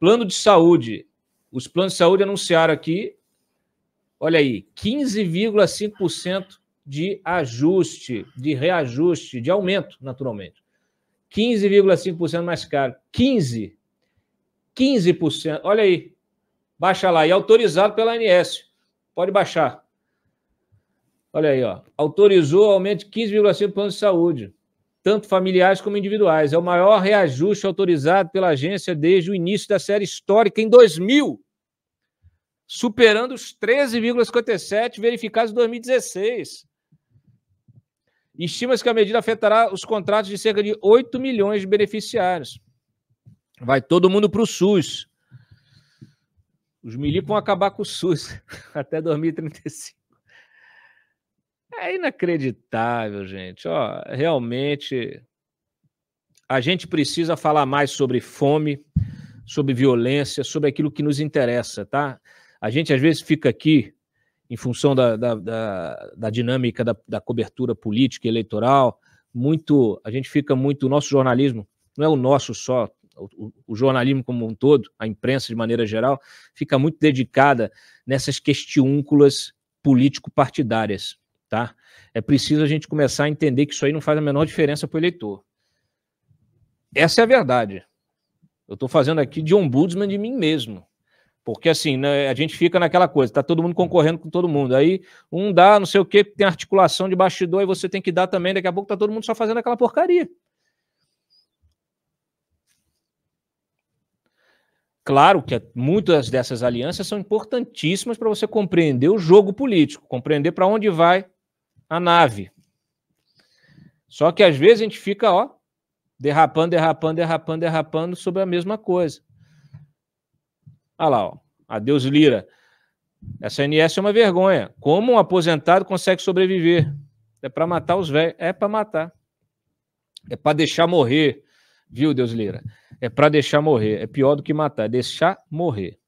Plano de saúde. Os planos de saúde anunciaram aqui, olha aí, 15,5% de ajuste, de reajuste, de aumento, naturalmente. 15,5% mais caro. 15. 15%. Olha aí. Baixa lá. E autorizado pela ANS. Pode baixar. Olha aí, ó. Autorizou aumento de 15,5% plano de saúde tanto familiares como individuais. É o maior reajuste autorizado pela agência desde o início da série histórica, em 2000, superando os 13,57 verificados em 2016. Estima-se que a medida afetará os contratos de cerca de 8 milhões de beneficiários. Vai todo mundo para o SUS. Os milicos vão acabar com o SUS até 2035. É inacreditável, gente. Ó, realmente a gente precisa falar mais sobre fome, sobre violência, sobre aquilo que nos interessa, tá? A gente às vezes fica aqui em função da, da, da, da dinâmica da, da cobertura política e eleitoral, muito, a gente fica muito, o nosso jornalismo, não é o nosso só, o, o, jornalismo como um todo, a imprensa de maneira geral, fica muito dedicada nessas questiúnculas político-partidárias tá? É preciso a gente começar a entender que isso aí não faz a menor diferença para o eleitor. Essa é a verdade. Eu estou fazendo aqui de ombudsman de mim mesmo. Porque assim, né, a gente fica naquela coisa, tá todo mundo concorrendo com todo mundo. Aí um dá, não sei o que, tem articulação de bastidor e você tem que dar também, daqui a pouco tá todo mundo só fazendo aquela porcaria. Claro que muitas dessas alianças são importantíssimas para você compreender o jogo político, compreender para onde vai a nave. Só que às vezes a gente fica, ó, derrapando, derrapando, derrapando, derrapando sobre a mesma coisa. Olha lá, ó. Adeus Lira. Essa NS é uma vergonha. Como um aposentado consegue sobreviver? É para matar os velhos. É para matar. É para deixar morrer. Viu, Deus Lira? É para deixar morrer. É pior do que matar. É deixar morrer.